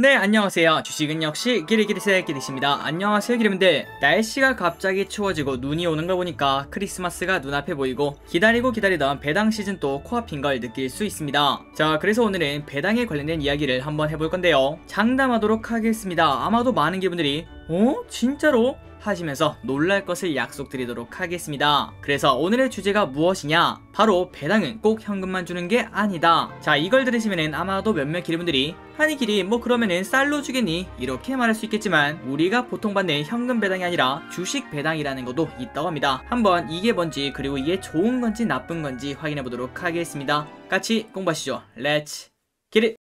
네 안녕하세요 주식은 역시 기리기리세 기리십니다 안녕하세요 기리분들 날씨가 갑자기 추워지고 눈이 오는 걸 보니까 크리스마스가 눈앞에 보이고 기다리고 기다리던 배당 시즌 도 코앞인 걸 느낄 수 있습니다 자 그래서 오늘은 배당에 관련된 이야기를 한번 해볼 건데요 장담하도록 하겠습니다 아마도 많은 기분들이 어? 진짜로? 하시면서 놀랄 것을 약속드리도록 하겠습니다. 그래서 오늘의 주제가 무엇이냐? 바로 배당은 꼭 현금만 주는 게 아니다. 자 이걸 들으시면 아마도 몇몇 기리분들이 아니 길이 뭐 그러면은 쌀로 주겠니? 이렇게 말할 수 있겠지만 우리가 보통 받는 현금 배당이 아니라 주식 배당이라는 것도 있다고 합니다. 한번 이게 뭔지 그리고 이게 좋은 건지 나쁜 건지 확인해 보도록 하겠습니다. 같이 공부하시죠. 렛츠 기릿!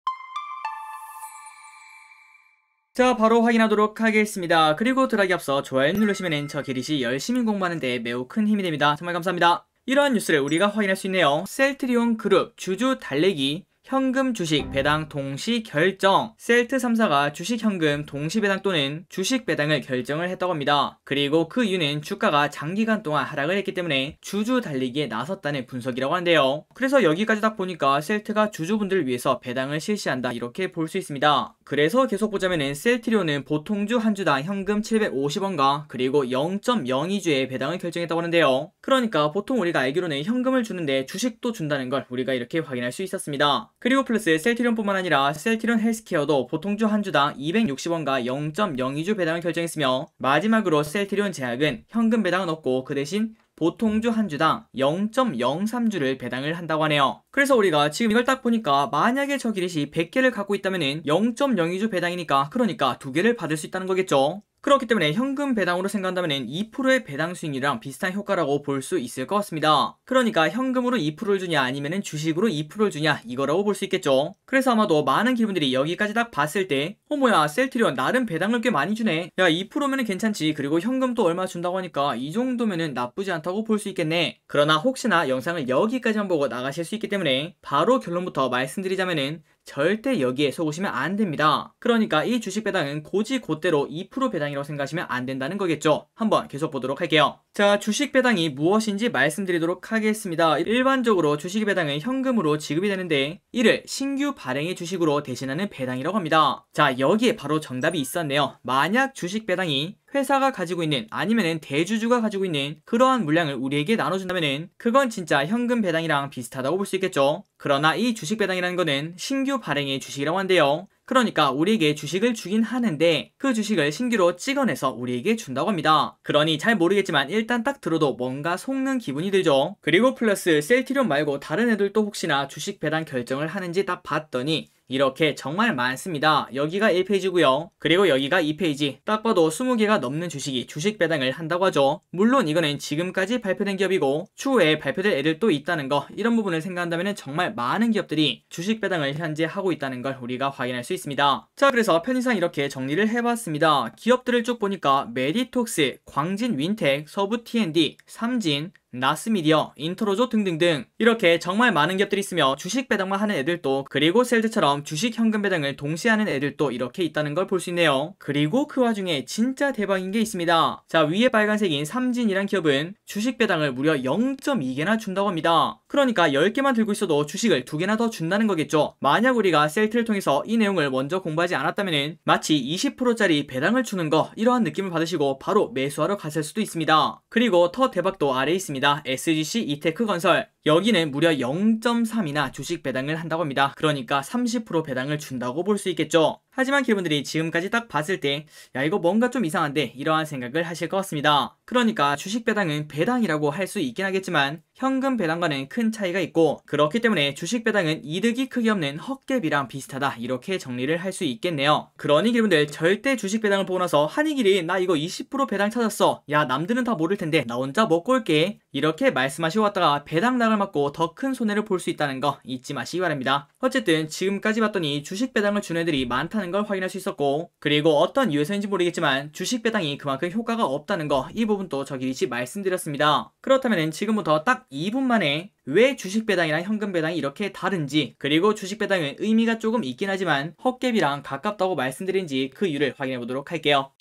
자 바로 확인하도록 하겠습니다. 그리고 드라기 앞서 좋아요 누르시면 저처 기릿이 열심히 공부하는 데 매우 큰 힘이 됩니다. 정말 감사합니다. 이러한 뉴스를 우리가 확인할 수 있네요. 셀트리온 그룹, 주주 달래기, 현금 주식 배당 동시 결정 셀트 3사가 주식 현금 동시 배당 또는 주식 배당을 결정을 했다고 합니다. 그리고 그 이유는 주가가 장기간 동안 하락을 했기 때문에 주주 달리기에 나섰다는 분석이라고 하는데요. 그래서 여기까지 딱 보니까 셀트가 주주분들을 위해서 배당을 실시한다 이렇게 볼 수 있습니다. 그래서 계속 보자면은 셀트리온은 보통주 한 주당 현금 750원과 그리고 0.02주의 배당을 결정했다고 하는데요. 그러니까 보통 우리가 알기로는 현금을 주는데 주식도 준다는 걸 우리가 이렇게 확인할 수 있었습니다. 그리고 플러스 셀트리온뿐만 아니라 셀트리온 헬스케어도 보통주 한 주당 260원과 0.02주 배당을 결정했으며 마지막으로 셀트리온 제약은 현금 배당은 없고 그 대신 보통주 한 주당 0.03주를 배당을 한다고 하네요. 그래서 우리가 지금 이걸 딱 보니까 만약에 저 기릿이 100개를 갖고 있다면 0.02주 배당이니까 그러니까 두개를 받을 수 있다는 거겠죠. 그렇기 때문에 현금 배당으로 생각한다면 2%의 배당 수익이랑 률 비슷한 효과라고 볼 수 있을 것 같습니다. 그러니까 현금으로 2%를 주냐 아니면 주식으로 2%를 주냐 이거라고 볼 수 있겠죠. 그래서 아마도 많은 기분들이 여기까지 딱 봤을 때 어 뭐야 셀트리온 나름 배당을 꽤 많이 주네 야2면 괜찮지 그리고 현금 도 얼마 준다고 하니까 이정도면 나쁘지 않다고 볼 수 있겠네 그러나 혹시나 영상을 여기까지 한번 보고 나가실 수 있기 때문에 바로 결론부터 말씀드리자면은 절대 여기에 속으시면 안 됩니다. 그러니까 이 주식 배당은 고지 곧대로 2% 배당이라고 생각하시면 안 된다는 거겠죠. 한번 계속 보도록 할게요. 자, 주식 배당이 무엇인지 말씀드리도록 하겠습니다. 일반적으로 주식 배당은 현금으로 지급이 되는데 이를 신규 발행의 주식으로 대신하는 배당이라고 합니다. 자, 여기에 바로 정답이 있었네요. 만약 주식 배당이 회사가 가지고 있는 아니면 대주주가 가지고 있는 그러한 물량을 우리에게 나눠준다면 그건 진짜 현금 배당이랑 비슷하다고 볼 수 있겠죠. 그러나 이 주식 배당이라는 것은 신규 발행의 주식이라고 한대요. 그러니까 우리에게 주식을 주긴 하는데 그 주식을 신규로 찍어내서 우리에게 준다고 합니다. 그러니 잘 모르겠지만 일단 딱 들어도 뭔가 속는 기분이 들죠. 그리고 플러스 셀티룸 말고 다른 애들도 혹시나 주식 배당 결정을 하는지 딱 봤더니 이렇게 정말 많습니다. 여기가 1페이지고요. 그리고 여기가 2페이지. 딱 봐도 20개가 넘는 주식이 주식 배당을 한다고 하죠. 물론 이거는 지금까지 발표된 기업이고 추후에 발표될 애들 도 있다는 거 이런 부분을 생각한다면 정말 많은 기업들이 주식 배당을 현재 하고 있다는 걸 우리가 확인할 수 있습니다. 자 그래서 편의상 이렇게 정리를 해봤습니다. 기업들을 쭉 보니까 메디톡스, 광진 윈텍, 서부 T&D, 삼진, 나스미디어, 인트로조 등등등 이렇게 정말 많은 것들이 있으며 주식 배당만 하는 애들도 그리고 셀드처럼 주식 현금 배당을 동시에 하는 애들도 이렇게 있다는 걸 볼 수 있네요. 그리고 그 와중에 진짜 대박인 게 있습니다. 자 위에 빨간색인 삼진이란 기업은 주식 배당을 무려 0.2개나 준다고 합니다. 그러니까 10개만 들고 있어도 주식을 2개나 더 준다는 거겠죠. 만약 우리가 셀트를 통해서 이 내용을 먼저 공부하지 않았다면 마치 20%짜리 배당을 주는 거 이러한 느낌을 받으시고 바로 매수하러 가실 수도 있습니다. 그리고 더 대박도 아래 있습니다. 있습니다. SGC 이테크 건설 여기는 무려 0.3이나 주식 배당을 한다고 합니다. 그러니까 30% 배당을 준다고 볼 수 있겠죠. 하지만 기분들이 지금까지 딱 봤을 때 야 이거 뭔가 좀 이상한데 이러한 생각을 하실 것 같습니다. 그러니까 주식 배당은 배당이라고 할 수 있긴 하겠지만 현금 배당과는 큰 차이가 있고 그렇기 때문에 주식 배당은 이득이 크게 없는 헛갭이랑 비슷하다 이렇게 정리를 할 수 있겠네요. 그러니 기분들 절대 주식 배당을 보고 나서 한이길이 나 이거 20% 배당 찾았어 야 남들은 다 모를 텐데 나 혼자 먹고 올게 이렇게 말씀하시고 왔다가 배당 나 배당을 맞고 더 큰 손해를 볼 수 있다는 거 잊지 마시기 바랍니다. 어쨌든 지금까지 봤더니 주식 배당을 주는 애들이 많다는 걸 확인할 수 있었고 그리고 어떤 이유에서인지 모르겠지만 주식 배당이 그만큼 효과가 없다는 거 이 부분도 저기리지 말씀드렸습니다. 그렇다면 지금부터 딱 2분 만에 왜 주식 배당이랑 현금 배당이 이렇게 다른지 그리고 주식 배당의 의미가 조금 있긴 하지만 헛개비랑 가깝다고 말씀드린지 그 이유를 확인해 보도록 할게요.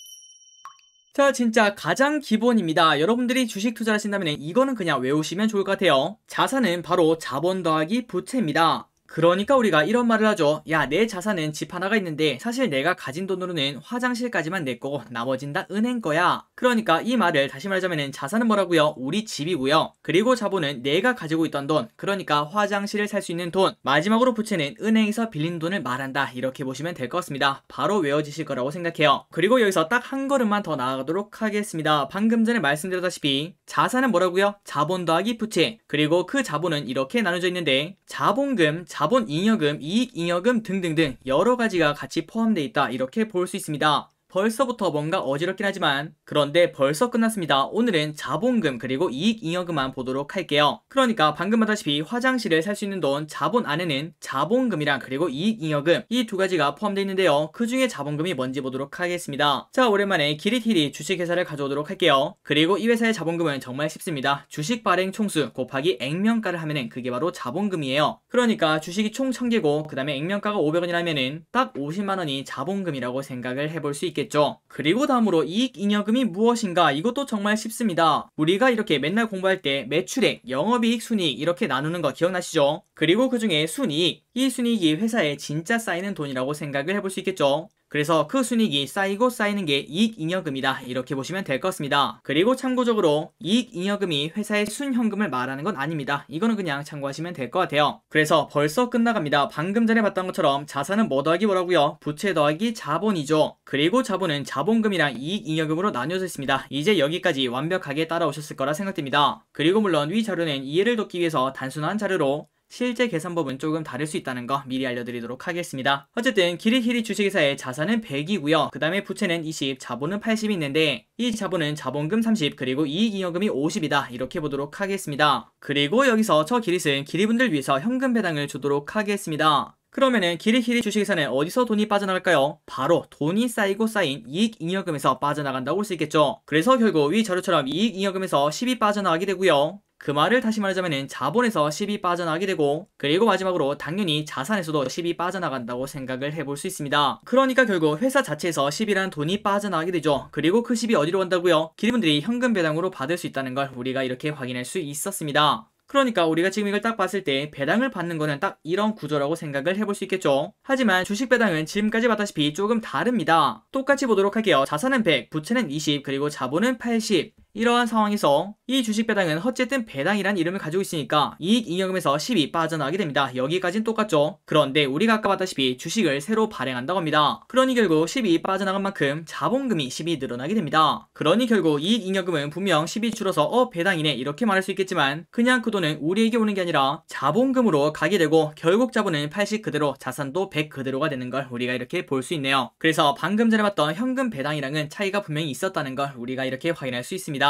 자 진짜 가장 기본입니다 여러분들이 주식 투자를 하신다면 이거는 그냥 외우시면 좋을 것 같아요 자산은 바로 자본 더하기 부채입니다 그러니까 우리가 이런 말을 하죠. 야, 내 자산은 집 하나가 있는데 사실 내가 가진 돈으로는 화장실까지만 내 거고 나머진 다 은행 거야. 그러니까 이 말을 다시 말하자면 자산은 뭐라고요? 우리 집이고요. 그리고 자본은 내가 가지고 있던 돈, 그러니까 화장실을 살 수 있는 돈, 마지막으로 부채는 은행에서 빌린 돈을 말한다. 이렇게 보시면 될 것 같습니다. 바로 외워지실 거라고 생각해요. 그리고 여기서 딱 한 걸음만 더 나아가도록 하겠습니다. 방금 전에 말씀드렸다시피 자산은 뭐라고요? 자본 더하기 부채. 그리고 그 자본은 이렇게 나눠져 있는데 자본금, 자 자본 잉여금, 이익 잉여금 등등등 여러 가지가 같이 포함되어 있다 이렇게 볼 수 있습니다. 벌써부터 뭔가 어지럽긴 하지만 그런데 벌써 끝났습니다. 오늘은 자본금 그리고 이익잉여금만 보도록 할게요. 그러니까 방금 봤다시피 화장실을 살 수 있는 돈 자본 안에는 자본금이랑 그리고 이익잉여금 이 두 가지가 포함되어 있는데요. 그 중에 자본금이 뭔지 보도록 하겠습니다. 자 오랜만에 기리티리 주식회사를 가져오도록 할게요. 그리고 이 회사의 자본금은 정말 쉽습니다. 주식 발행 총수 곱하기 액면가를 하면은 그게 바로 자본금이에요. 그러니까 주식이 총 1000개고 그 다음에 액면가가 500원이라면은 딱 50만원이 자본금이라고 생각을 해볼 수있겠습니다 있겠죠. 그리고 다음으로 이익잉여금이 무엇인가 이것도 정말 쉽습니다. 우리가 이렇게 맨날 공부할 때 매출액, 영업이익, 순이익 이렇게 나누는 거 기억나시죠? 그리고 그 중에 순이익, 이 순이익이 회사에 진짜 쌓이는 돈이라고 생각을 해볼 수 있겠죠. 그래서 그순익이 쌓이고 쌓이는 게 이익잉여금이다 이렇게 보시면 될 것 같습니다. 그리고 참고적으로 이익잉여금이 회사의 순현금을 말하는 건 아닙니다. 이거는 그냥 참고하시면 될 것 같아요. 그래서 벌써 끝나갑니다. 방금 전에 봤던 것처럼 자산은 뭐 더하기 뭐라고요? 부채 더하기 자본이죠. 그리고 자본은 자본금이랑 이익잉여금으로 나뉘어져 있습니다. 이제 여기까지 완벽하게 따라오셨을 거라 생각됩니다. 그리고 물론 위 자료는 이해를 돕기 위해서 단순한 자료로 실제 계산법은 조금 다를 수 있다는 거 미리 알려드리도록 하겠습니다. 어쨌든 기리히리 주식회사의 자산은 100이고요. 그 다음에 부채는 20, 자본은 80이 있는데 이 자본은 자본금 30 그리고 이익잉여금이 50이다 이렇게 보도록 하겠습니다. 그리고 여기서 저 기릿은 기리분들 위해서 현금 배당을 주도록 하겠습니다. 그러면은 기리히리 주식회사는 어디서 돈이 빠져나갈까요? 바로 돈이 쌓이고 쌓인 이익잉여금에서 빠져나간다고 볼수 있겠죠. 그래서 결국 위 자료처럼 이익잉여금에서 10이 빠져나가게 되고요. 그 말을 다시 말하자면 자본에서 10이 빠져나가게 되고 그리고 마지막으로 당연히 자산에서도 10이 빠져나간다고 생각을 해볼 수 있습니다. 그러니까 결국 회사 자체에서 10이라는 돈이 빠져나가게 되죠. 그리고 그 10이 어디로 간다고요? 기업분들이 현금 배당으로 받을 수 있다는 걸 우리가 이렇게 확인할 수 있었습니다. 그러니까 우리가 지금 이걸 딱 봤을 때 배당을 받는 거는 딱 이런 구조라고 생각을 해볼 수 있겠죠. 하지만 주식 배당은 지금까지 봤다시피 조금 다릅니다. 똑같이 보도록 할게요. 자산은 100, 부채는 20, 그리고 자본은 80. 이러한 상황에서 이 주식 배당은 어쨌든 배당이란 이름을 가지고 있으니까 이익 잉여금에서 10이 빠져나가게 됩니다. 여기까지는 똑같죠. 그런데 우리가 아까 봤다시피 주식을 새로 발행한다고 합니다. 그러니 결국 10이 빠져나간 만큼 자본금이 10이 늘어나게 됩니다. 그러니 결국 이익 잉여금은 분명 10이 줄어서 어 배당이네 이렇게 말할 수 있겠지만 그냥 그 돈은 우리에게 오는 게 아니라 자본금으로 가게 되고 결국 자본은 80 그대로 자산도 100 그대로가 되는 걸 우리가 이렇게 볼 수 있네요. 그래서 방금 전에 봤던 현금 배당이랑은 차이가 분명히 있었다는 걸 우리가 이렇게 확인할 수 있습니다.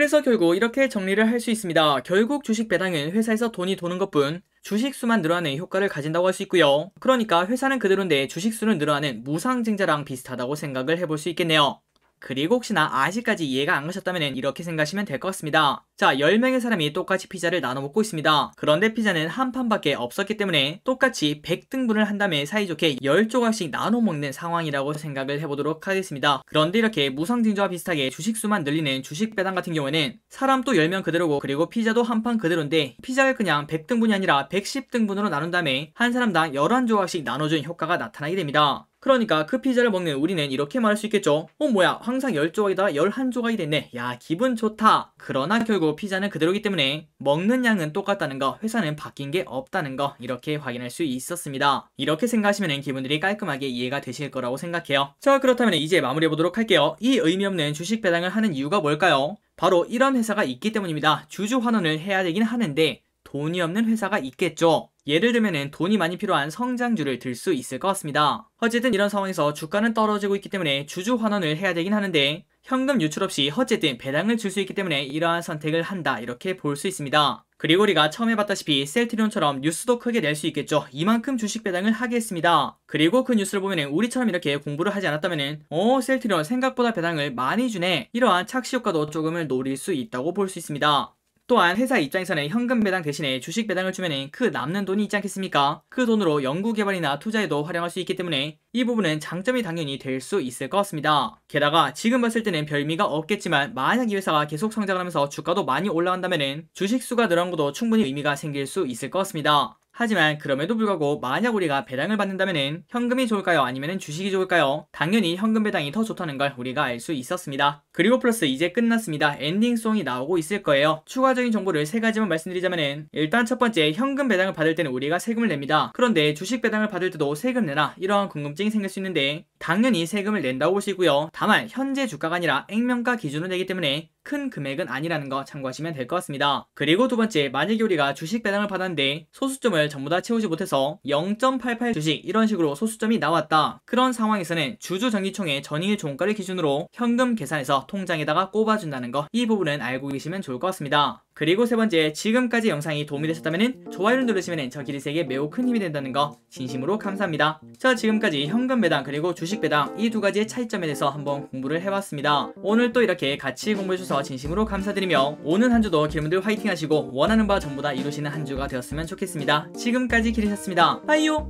그래서 결국 이렇게 정리를 할 수 있습니다. 결국 주식 배당은 회사에서 돈이 도는 것뿐 주식 수만 늘어나는 효과를 가진다고 할 수 있고요. 그러니까 회사는 그대로인데 주식 수는 늘어나는 무상증자랑 비슷하다고 생각을 해볼 수 있겠네요. 그리고 혹시나 아직까지 이해가 안 가셨다면 이렇게 생각하시면 될 것 같습니다. 자, 10명의 사람이 똑같이 피자를 나눠 먹고 있습니다. 그런데 피자는 한 판밖에 없었기 때문에 똑같이 100등분을 한 다음에 사이좋게 10조각씩 나눠 먹는 상황이라고 생각을 해보도록 하겠습니다. 그런데 이렇게 무상증조와 비슷하게 주식수만 늘리는 주식 배당 같은 경우에는 사람 도 10명 그대로고 그리고 피자도 한 판 그대로인데 피자를 그냥 100등분이 아니라 110등분으로 나눈 다음에 한 사람당 11조각씩 나눠준 효과가 나타나게 됩니다. 그러니까 그 피자를 먹는 우리는 이렇게 말할 수 있겠죠. 어 뭐야 항상 10조각이다 11조각이 됐네. 야 기분 좋다. 그러나 결국 그리고 피자는 그대로기 때문에 먹는 양은 똑같다는 거, 회사는 바뀐 게 없다는 거 이렇게 확인할 수 있었습니다. 이렇게 생각하시면 기분들이 깔끔하게 이해가 되실 거라고 생각해요. 자 그렇다면 이제 마무리해 보도록 할게요. 이 의미 없는 주식 배당을 하는 이유가 뭘까요? 바로 이런 회사가 있기 때문입니다. 주주 환원을 해야 되긴 하는데 돈이 없는 회사가 있겠죠. 예를 들면 돈이 많이 필요한 성장주를 들 수 있을 것 같습니다. 어쨌든 이런 상황에서 주가는 떨어지고 있기 때문에 주주 환원을 해야 되긴 하는데 현금 유출 없이 어쨌든 배당을 줄 수 있기 때문에 이러한 선택을 한다 이렇게 볼 수 있습니다. 그리고리가 우 처음에 봤다시피 셀트리온처럼 뉴스도 크게 낼 수 있겠죠. 이만큼 주식 배당을 하게 했습니다. 그리고 그 뉴스를 보면은 우리처럼 이렇게 공부를 하지 않았다면은 어 셀트리온 생각보다 배당을 많이 주네 이러한 착시 효과도 조금을 노릴 수 있다고 볼 수 있습니다. 또한 회사 입장에서는 현금 배당 대신에 주식 배당을 주면 그 남는 돈이 있지 않겠습니까? 그 돈으로 연구 개발이나 투자에도 활용할 수 있기 때문에 이 부분은 장점이 당연히 될 수 있을 것 같습니다. 게다가 지금 봤을 때는 별미가 없겠지만 만약 이 회사가 계속 성장하면서 주가도 많이 올라간다면 주식 수가 늘어난 것도 충분히 의미가 생길 수 있을 것 같습니다. 하지만 그럼에도 불구하고 만약 우리가 배당을 받는다면 현금이 좋을까요? 아니면 주식이 좋을까요? 당연히 현금 배당이 더 좋다는 걸 우리가 알 수 있었습니다. 그리고 플러스 이제 끝났습니다. 엔딩송이 나오고 있을 거예요. 추가적인 정보를 세 가지만 말씀드리자면 일단 첫 번째 현금 배당을 받을 때는 우리가 세금을 냅니다. 그런데 주식 배당을 받을 때도 세금 내나 이러한 궁금증이 생길 수 있는데 당연히 세금을 낸다고 보시고요. 다만 현재 주가가 아니라 액면가 기준으로 내기 때문에 큰 금액은 아니라는 거 참고하시면 될 것 같습니다. 그리고 두 번째, 만약에 우리가 주식 배당을 받았는데 소수점을 전부 다 채우지 못해서 0.88 주식 이런 식으로 소수점이 나왔다. 그런 상황에서는 주주정기총회 전일 종가를 기준으로 현금 계산해서 통장에다가 꼽아준다는 거 이 부분은 알고 계시면 좋을 것 같습니다. 그리고 세 번째, 지금까지 영상이 도움이 되셨다면 좋아요를 누르시면 저 기리세에게 매우 큰 힘이 된다는 거 진심으로 감사합니다. 자, 지금까지 현금 배당 그리고 주식 배당 이 두 가지의 차이점에 대해서 한번 공부를 해봤습니다. 오늘 또 이렇게 같이 공부해주셔서 주셔서 진심으로 감사드리며 오는 한 주도 길분들 화이팅 하시고 원하는 바 전부 다 이루시는 한 주가 되었으면 좋겠습니다. 지금까지 기리셨습니다. 아이요!